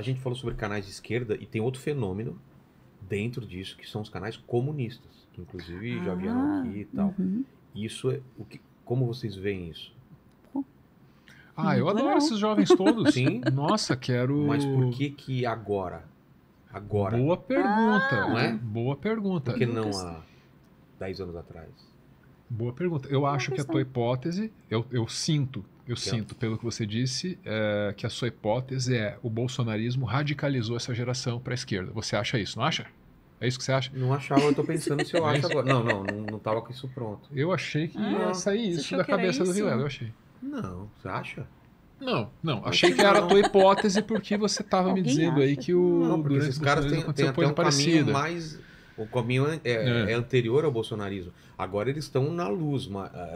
a gente falou sobre canais de esquerda e tem outro fenômeno dentro disso que são os canais comunistas, que inclusive ah, já vieram ah, aqui e tal. Uhum. Isso é o que, como vocês veem isso? Ah, eu adoro esses jovens todos. Sim. Nossa, quero. Mas por que que agora? Agora. Boa pergunta, ah, não é? Boa pergunta. Por que não há 10 anos atrás? Boa pergunta. Eu Boa acho questão. que a tua hipótese, eu, eu sinto eu sinto, pelo que você disse, é, que a sua hipótese é o bolsonarismo radicalizou essa geração para a esquerda. Você acha isso, não acha? É isso que você acha? Não achava, eu estou pensando se eu é acho agora. Não, não, não, não tava com isso pronto. Eu achei que ah, ia sair isso da cabeça isso? do Vilela, eu achei. Não, você acha? Não, não. Achei que era a tua hipótese porque você estava me dizendo acha? aí que o. Não, porque esses caras têm, tem até um caminho mais o caminho é, é. é, anterior ao bolsonarismo. Agora eles estão na luz, uh,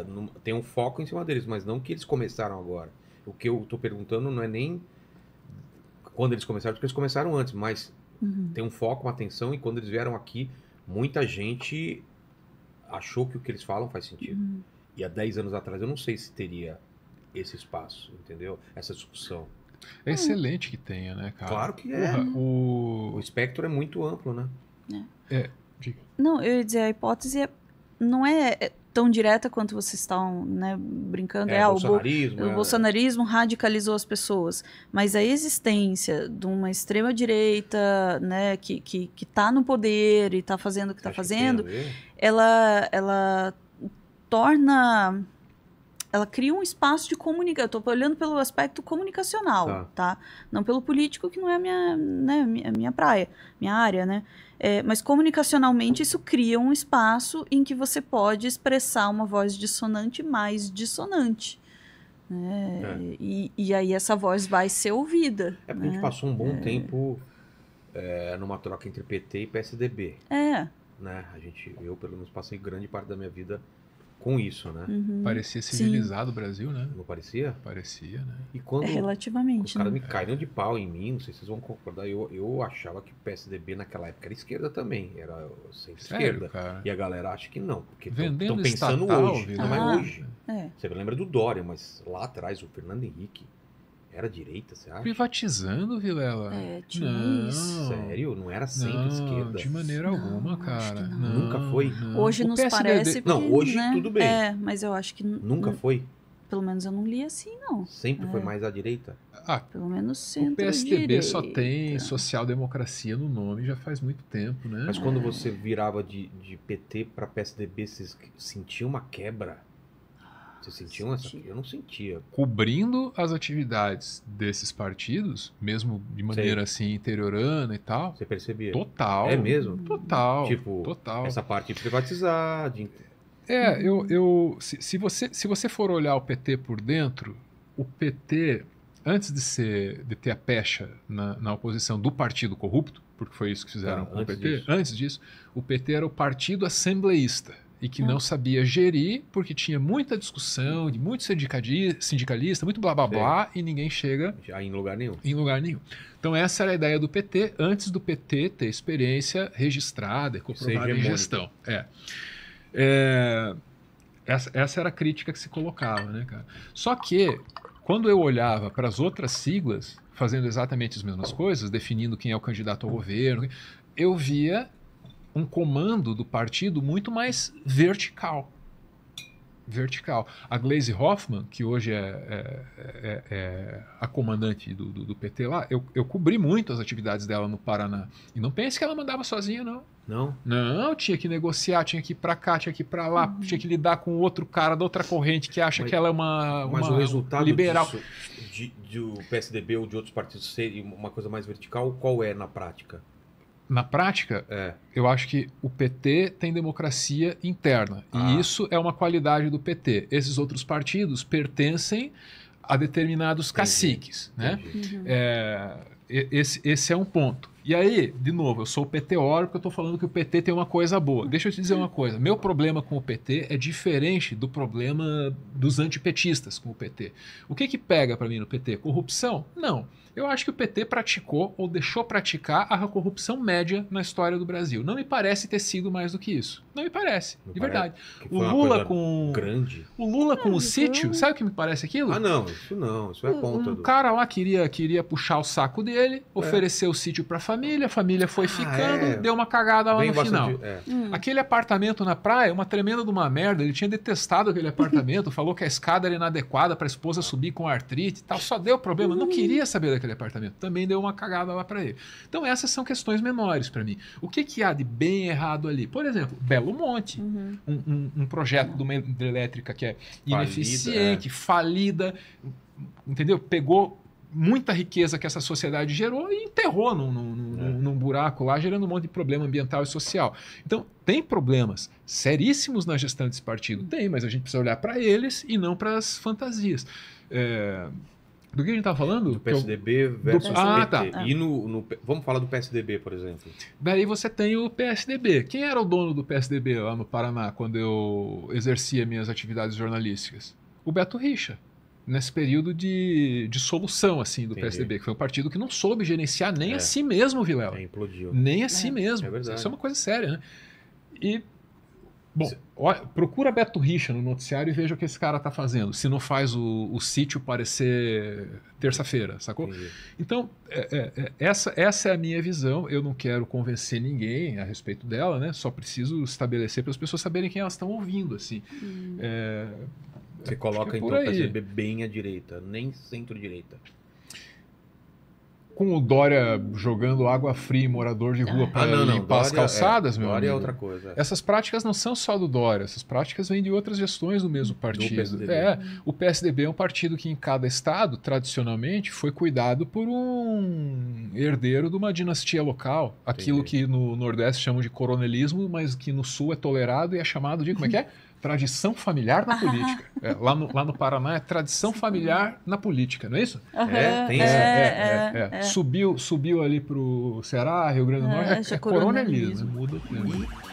no, tem um foco em cima deles, mas não que eles começaram agora. O que eu estou perguntando não é nem quando eles começaram, porque eles começaram antes, mas uhum. tem um foco, uma atenção, e quando eles vieram aqui, muita gente achou que o que eles falam faz sentido. Uhum. E há 10 anos atrás eu não sei se teria esse espaço, entendeu? Essa discussão. É excelente que tenha, né, cara? Claro que é. o... o espectro é muito amplo, né? É. É, diga. Não, eu ia dizer, a hipótese é, não é, é tão direta quanto vocês estão né, brincando. É, é, o bolsonarismo. O, é... o bolsonarismo radicalizou as pessoas. Mas a existência de uma extrema-direita né, que está que, que tá no poder e está fazendo o que está tá fazendo, ela, ela torna ela cria um espaço de comunicação. Estou olhando pelo aspecto comunicacional, tá. tá. Não pelo político, que não é a minha, né, minha, minha praia, minha área, né? É, mas comunicacionalmente isso cria um espaço em que você pode expressar uma voz dissonante mais dissonante. Né? É. E, e, aí essa voz vai ser ouvida. É porque né? a gente né? passou um bom é. tempo é, numa troca entre PT e PSDB. É. Né? A gente, eu pelo menos passei grande parte da minha vida com isso, né? Uhum. Parecia civilizado Sim. o Brasil, né? Não parecia? Parecia, né? E quando relativamente. Os caras né? me caíram de pau em mim, não sei se vocês vão concordar. Eu, eu achava que o PSDB naquela época era esquerda também, era centro-esquerda. E a galera acha que não, porque estão pensando estatal, hoje, não é ah, é hoje. É. Você lembra do Dória, mas lá atrás o Fernando Henrique era direita, você acha? Privatizando, Vilela? É, tinha não, isso. Sério? Não era centro-esquerda? De maneira não, alguma, cara. Não. Nunca foi? Hoje o nos PSDB... parece. Porque, não, hoje né? tudo bem. É, mas eu acho que. Nunca foi? Pelo menos eu não li assim, não. Sempre é. foi mais à direita? Ah, pelo menos centro O PSDB só tem social-democracia no nome já faz muito tempo, né? Mas quando é. você virava de, de PT para PSDB, você sentia uma quebra? Você sentiu Senti. Eu não sentia. Cobrindo as atividades desses partidos, mesmo de maneira Sei. assim, interiorana e tal. Você percebia? Total. É mesmo? Total. Tipo, total. essa parte de privatizar. De... É, eu. eu se, se, você, se você for olhar o PT por dentro, o PT, antes de, ser, de ter a pecha na, na oposição do partido corrupto, porque foi isso que fizeram ah, com o PT, disso. antes disso, o PT era o partido assembleísta e que hum. não sabia gerir porque tinha muita discussão de muito sindicalista, muito blá blá blá e ninguém chega em lugar nenhum. Em lugar nenhum. Então essa era a ideia do PT antes do PT ter experiência registrada e comprovada em gestão. É. é. essa, essa era a crítica que se colocava, né, cara? Só que quando eu olhava para as outras siglas fazendo exatamente as mesmas coisas, definindo quem é o candidato ao governo, eu via um comando do partido muito mais vertical. Vertical. A Glaze Hoffman, que hoje é, é, é, é a comandante do, do, do, PT lá, eu, eu cobri muito as atividades dela no Paraná. E não pense que ela mandava sozinha, não. Não? Não, tinha que negociar, tinha que ir pra cá, tinha que ir pra lá, uhum. tinha que lidar com outro cara da outra corrente que acha mas, que ela é uma, uma mas o resultado liberal. Disso, de, de, do PSDB ou de outros partidos ser uma coisa mais vertical, qual é na prática? na prática, é. eu acho que o PT tem democracia interna. Ah. E isso é uma qualidade do PT. Esses outros partidos pertencem a determinados caciques. Entendi. Né? Entendi. É, esse, esse é um ponto. E aí, de novo, eu sou o porque eu estou falando que o PT tem uma coisa boa. Deixa eu te dizer uma coisa. Meu problema com o PT é diferente do problema dos antipetistas com o PT. O que que pega para mim no PT? Corrupção? Não. Eu acho que o PT praticou ou deixou praticar a corrupção média na história do Brasil. Não me parece ter sido mais do que isso. Não me parece, não de parece verdade. O Lula com grande. O Lula com ah, o então... sítio, sabe o que me parece aquilo? Ah, não, isso não, isso é um, conta. Um do... cara lá queria queria puxar o saco dele, é. o sítio para família, a família foi ah, ficando, é. deu uma cagada lá Bem no final. É. Hum. Aquele apartamento na praia, é uma tremenda de uma merda. Ele tinha detestado aquele apartamento, falou que a escada era inadequada para a esposa subir com artrite e tal. Só deu problema, não hum. queria saber daquele apartamento. Também deu uma cagada lá para ele. Então, essas são questões menores para mim. O que, que há de bem errado ali? Por exemplo, Belo Monte, uhum. um, um, um, projeto uhum. de uma hidrelétrica que é falida, ineficiente, é. falida, entendeu? Pegou muita riqueza que essa sociedade gerou e enterrou num, num, é. num, num, buraco lá, gerando um monte de problema ambiental e social. Então, tem problemas seríssimos na gestão desse partido? Tem, mas a gente precisa olhar para eles e não para as fantasias. É... Do que a gente estava falando? Do PSDB versus do... Ah, PT. Tá. É. E no, no, vamos falar do PSDB, por exemplo. Daí você tem o PSDB. Quem era o dono do PSDB lá no Paraná, quando eu exercia minhas atividades jornalísticas? O Beto Richa nesse período de, de solução assim do Entendi. PSDB, que foi um partido que não soube gerenciar nem é. a si mesmo, Vilela. É, implodiu. Nem a é, si mesmo. É Isso é uma coisa séria, né? E bom, procura Beto Richa no noticiário e veja o que esse cara tá fazendo. Se não faz o, o sítio parecer terça-feira, sacou? Entendi. Então é, é, é, essa essa é a minha visão. Eu não quero convencer ninguém a respeito dela, né? Só preciso estabelecer para as pessoas saberem quem elas estão ouvindo, assim. Hum. Você é coloca então para PSDB bem à direita, nem centro-direita. Com o Dória jogando água fria em morador de rua ah, para ah, limpar Dória as é- calçadas, é, meu Dória é amigo. é outra coisa. Essas práticas não são só do Dória, essas práticas vêm de outras gestões do mesmo partido. Do é, o PSDB é um partido que em cada estado, tradicionalmente, foi cuidado por um herdeiro de uma dinastia local. Aquilo Entendi. que no Nordeste chamam de coronelismo, mas que no Sul é tolerado e é chamado de. Como é que é? tradição familiar na política. É, lá, no, lá no Paraná é tradição familiar na política, não é isso? Uhum, é, tem é é, é, é, é, Subiu, subiu ali para o Ceará, Rio Grande do Norte, é, é coronelismo. coronelismo. Muda o